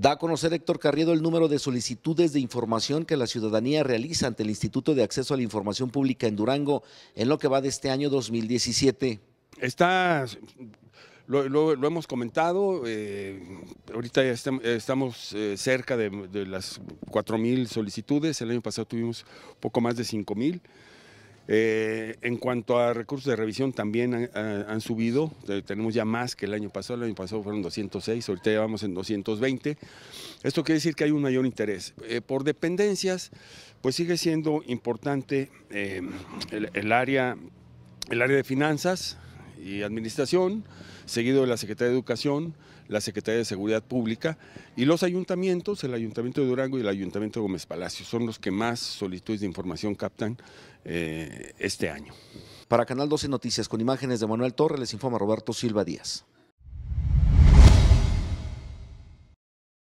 Da a conocer Héctor Carriedo el número de solicitudes de información que la ciudadanía realiza ante el Instituto de Acceso a la Información Pública en Durango en lo que va de este año 2017. Está, lo, hemos comentado, eh, ahorita estamos, eh, cerca de, las las 4.000 solicitudes, el año pasado tuvimos poco más de mil. Eh, en cuanto a recursos de revisión, también han, subido, tenemos ya más que el año pasado, el año pasado fueron 206, ahorita ya vamos en 220. Esto quiere decir que hay un mayor interés. Eh, por dependencias, pues sigue siendo importante eh, el, área, el área de finanzas, y Administración, seguido de la Secretaría de Educación, la Secretaría de Seguridad Pública y los ayuntamientos, el Ayuntamiento de Durango y el Ayuntamiento de Gómez Palacio, son los que más solicitudes de información captan eh, este año. Para Canal 12 Noticias, con imágenes de Manuel Torres, les informa Roberto Silva Díaz.